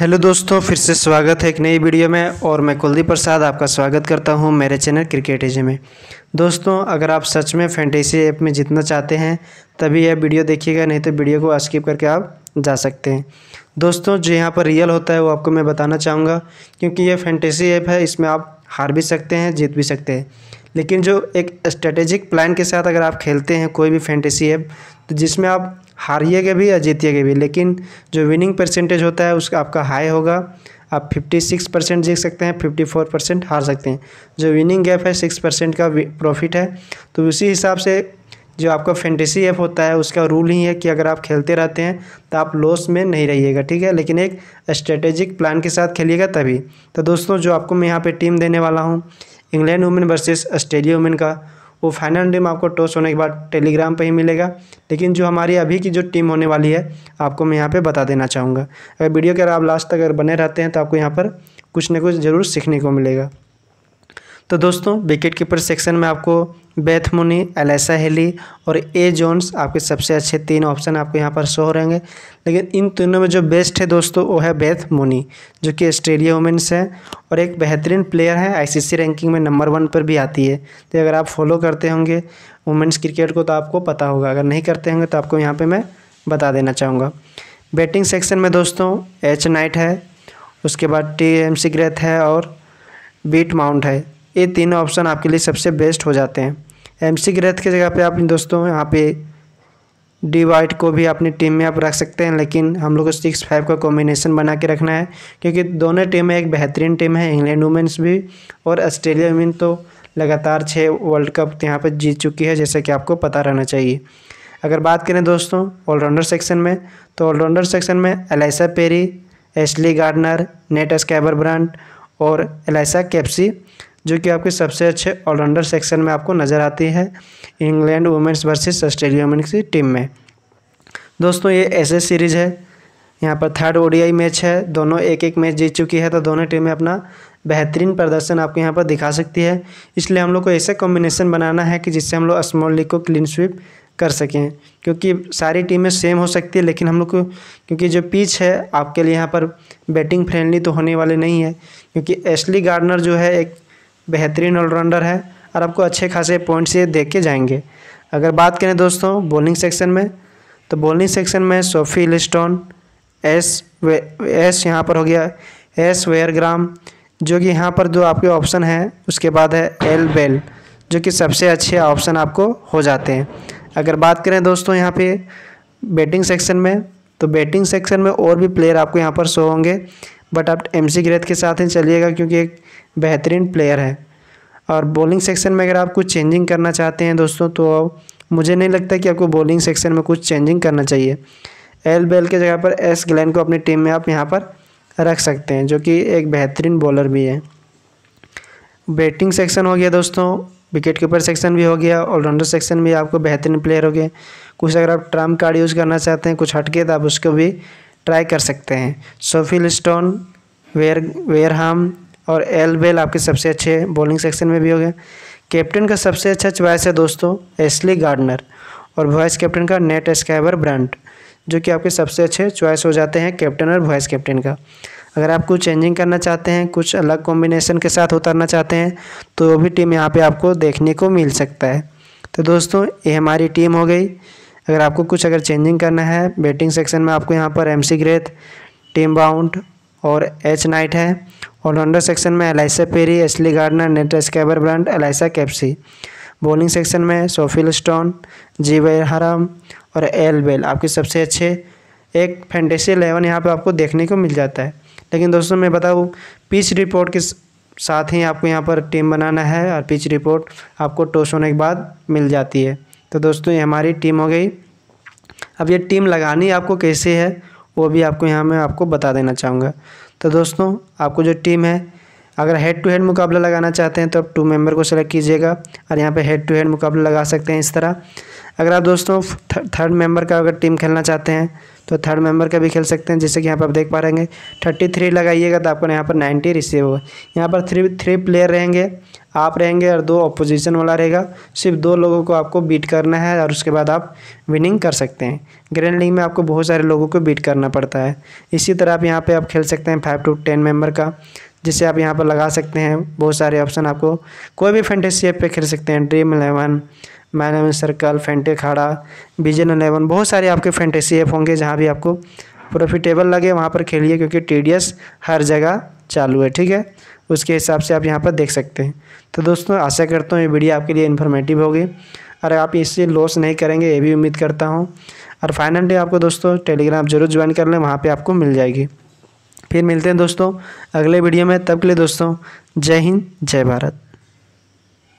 hello दोस्तों फिर से स्वागत है एक नई वीडियो में और मैं कुलदीप प्रसाद आपका स्वागत करता हूं मेरे चैनल क्रिकेट एजे में दोस्तों अगर आप सच में फैंटेसी ऐप में जीतना चाहते हैं तभी यह वीडियो देखिएगा नहीं तो वीडियो को स्किप करके आप जा सकते हैं दोस्तों जो यहाँ पर रियल होता है वो आपको मैं बताना चाहूँगा क्योंकि यह फैंटेसी ऐप है इसमें आप हार भी सकते हैं जीत भी सकते हैं लेकिन जो एक स्ट्रेटेजिक प्लान के साथ अगर आप खेलते हैं कोई भी फैंटेसी ऐप तो जिसमें आप हारिए के भी या जीतिए के भी लेकिन जो विनिंग परसेंटेज होता है उसका आपका हाई होगा आप 56 परसेंट जीत सकते हैं 54 परसेंट हार सकते हैं जो विनिंग गैप है 6 परसेंट का प्रॉफिट है तो उसी हिसाब से जो आपका फेंटेसी ऐप होता है उसका रूल ही है कि अगर आप खेलते रहते हैं तो आप लॉस में नहीं रहिएगा ठीक है लेकिन एक स्ट्रेटेजिक प्लान के साथ खेलिएगा तभी तो दोस्तों जो आपको मैं यहाँ पर टीम देने वाला हूँ England women versus Australia women का वो फाइनल टीम आपको टॉस होने के बाद टेलीग्राम पर ही मिलेगा लेकिन जो हमारी अभी की जो टीम होने वाली है आपको मैं यहाँ पर बता देना चाहूँगा अगर वीडियो के अगर आप लास्ट तक अगर बने रहते हैं तो आपको यहाँ पर कुछ ना कुछ ज़रूर सीखने को मिलेगा तो दोस्तों विकेट कीपर सेक्शन में आपको बेथ मुनी एलेसा हेली और ए जोन्स आपके सबसे अच्छे तीन ऑप्शन आपको यहाँ पर शो हो रहेंगे लेकिन इन तीनों में जो बेस्ट है दोस्तों वो है बेथ मुनी जो कि ऑस्ट्रेलिया वुमेंस है और एक बेहतरीन प्लेयर है आईसीसी रैंकिंग में नंबर वन पर भी आती है तो अगर आप फॉलो करते होंगे वुमेंस क्रिकेट को तो आपको पता होगा अगर नहीं करते होंगे तो आपको यहाँ पर मैं बता देना चाहूँगा बैटिंग सेक्शन में दोस्तों एच नाइट है उसके बाद टी एम सी ग्रेथ है और बीट माउंट है ये तीनों ऑप्शन आपके लिए सबसे बेस्ट हो जाते हैं एम सी ग्रेथ की जगह पे आप दोस्तों यहाँ पे डी वाइट को भी अपनी टीम में आप रख सकते हैं लेकिन हम लोग को सिक्स फाइव का कॉम्बिनेशन बना के रखना है क्योंकि दोनों टीमें एक बेहतरीन टीम है इंग्लैंड वुमेंस भी और ऑस्ट्रेलिया वुमेन तो लगातार छः वर्ल्ड कप यहाँ पर जीत चुकी है जैसे कि आपको पता रहना चाहिए अगर बात करें दोस्तों ऑलराउंडर सेक्शन में तो ऑलराउंडर सेक्शन में Alyssa Perry Ashleigh Gardner Nat Sciver Brunt और एलाइसा कैप्सी जो कि आपके सबसे अच्छे ऑलराउंडर सेक्शन में आपको नज़र आती है England womens versus Australia womens की टीम में दोस्तों ये ऐसे सीरीज है यहाँ पर थर्ड ओडीआई मैच है दोनों एक एक मैच जीत चुकी है तो दोनों टीमें अपना बेहतरीन प्रदर्शन आपको यहाँ पर दिखा सकती है इसलिए हम लोग को ऐसा कॉम्बिनेशन बनाना है कि जिससे हम लोग स्मॉल लीग को क्लीन स्वीप कर सकें क्योंकि सारी टीमें सेम हो सकती है लेकिन हम लोग को क्योंकि जो पिच है आपके लिए यहाँ पर बैटिंग फ्रेंडली तो होने वाले नहीं है क्योंकि एशली गार्डनर जो है एक बेहतरीन ऑलराउंडर है और आपको अच्छे खासे पॉइंट्स ये देख के जाएंगे अगर बात करें दोस्तों बॉलिंग सेक्शन में तो बॉलिंग सेक्शन में सोफी लिस्टोन एस वे एस यहाँ पर हो गया एस वेयरग्राम जो कि यहाँ पर जो आपके ऑप्शन हैं उसके बाद है एल बेल जो कि सबसे अच्छे ऑप्शन आपको हो जाते हैं अगर बात करें दोस्तों यहाँ पे बैटिंग सेक्शन में तो बैटिंग सेक्शन में और भी प्लेयर आपको यहाँ पर शो होंगे बट आप एम सी ग्रेथ के साथ ही चलिएगा क्योंकि एक बेहतरीन प्लेयर है और बॉलिंग सेक्शन में अगर आप कुछ चेंजिंग करना चाहते हैं दोस्तों तो मुझे नहीं लगता कि आपको बॉलिंग सेक्शन में कुछ चेंजिंग करना चाहिए एल बेल के जगह पर एस ग्लैन को अपनी टीम में आप यहाँ पर रख सकते हैं जो कि एक बेहतरीन बॉलर भी है बैटिंग सेक्शन हो गया दोस्तों विकेट कीपर सेक्शन भी हो गया ऑलराउंडर सेक्शन भी आपको बेहतरीन प्लेयर हो गए कुछ अगर आप ट्राम कार्ड यूज़ करना चाहते हैं कुछ हटके तो आप उसको भी ट्राई कर सकते हैं सोफिल स्टोन वेयर वेयरहाम और एल बेल आपके सबसे अच्छे बॉलिंग सेक्शन में भी हो गए कैप्टन का सबसे अच्छा च्वाइस है दोस्तों एसली गार्डनर और वाइस कैप्टन का नेट स्कैबर ब्रांड जो कि आपके सबसे अच्छे च्वाइस हो जाते हैं कैप्टन और वाइस कैप्टन का अगर आप कुछ चेंजिंग करना चाहते हैं कुछ अलग कॉम्बिनेशन के साथ उतरना चाहते हैं तो वो भी टीम यहाँ पे आपको देखने को मिल सकता है तो दोस्तों ये हमारी टीम हो गई अगर आपको कुछ अगर चेंजिंग करना है बैटिंग सेक्शन में आपको यहाँ पर एम सी ग्रेथ टीम बाउंड और एच नाइट है ऑलराउंडर सेक्शन में Alyssa Perry Ashleigh Gardner Nat Sciver Brunt Alyssa Capsey bowling section में सोफिल स्टोन जी हराम और एल बेल आपके सबसे अच्छे एक फैंटेसी एलेवन यहाँ पर आपको देखने को मिल जाता है लेकिन दोस्तों मैं बताऊँ पिच रिपोर्ट के साथ ही आपको यहाँ पर टीम बनाना है और पिच रिपोर्ट आपको टॉस होने के बाद मिल जाती है तो दोस्तों ये हमारी टीम हो गई अब ये टीम लगानी आपको कैसे है वो भी आपको यहाँ मैं आपको बता देना चाहूँगा तो दोस्तों आपको जो टीम है अगर हेड टू हेड मुकाबला लगाना चाहते हैं तो आप टू मेंबर को सेलेक्ट कीजिएगा और यहाँ पे हेड टू हेड मुकाबला लगा सकते हैं इस तरह अगर आप दोस्तों थर्ड मेंबर का अगर टीम खेलना चाहते हैं तो थर्ड मेंबर का भी खेल सकते हैं जैसे कि यहाँ पर आप देख पा रहेंगे थर्टी थ्री लगाइएगा तो आपको यहाँ पर नाइन्टी रिसीव होगा यहाँ पर थ्री थ्री प्लेयर रहेंगे आप रहेंगे और दो अपोजिशन वाला रहेगा सिर्फ दो लोगों को आपको बीट करना है और उसके बाद आप विनिंग कर सकते हैं ग्रैंड लीग में आपको बहुत सारे लोगों को बीट करना पड़ता है इसी तरह आप यहाँ पर आप खेल सकते हैं फाइव टू टेन मेम्बर का जिसे आप यहाँ पर लगा सकते हैं बहुत सारे ऑप्शन आपको कोई भी फैंटेसी ऐप पर खेल सकते हैं ड्रीम इलेवन मैन सर्कल फेंटे खाड़ा विजन इलेवन बहुत सारे आपके फैंटेसी ऐप होंगे जहाँ भी आपको प्रॉफिटेबल लगे वहाँ पर खेलिए क्योंकि टी हर जगह चालू है ठीक है उसके हिसाब से आप यहाँ पर देख सकते हैं तो दोस्तों आशा करता हूँ ये वीडियो आपके लिए इन्फॉर्मेटिव होगी और आप इससे लॉस नहीं करेंगे ये भी उम्मीद करता हूँ और फाइनल डे आपको दोस्तों टेलीग्राम जरूर ज्वाइन कर लें वहाँ पर आपको मिल जाएगी फिर मिलते हैं दोस्तों अगले वीडियो में तब के लिए दोस्तों जय हिंद जय भारत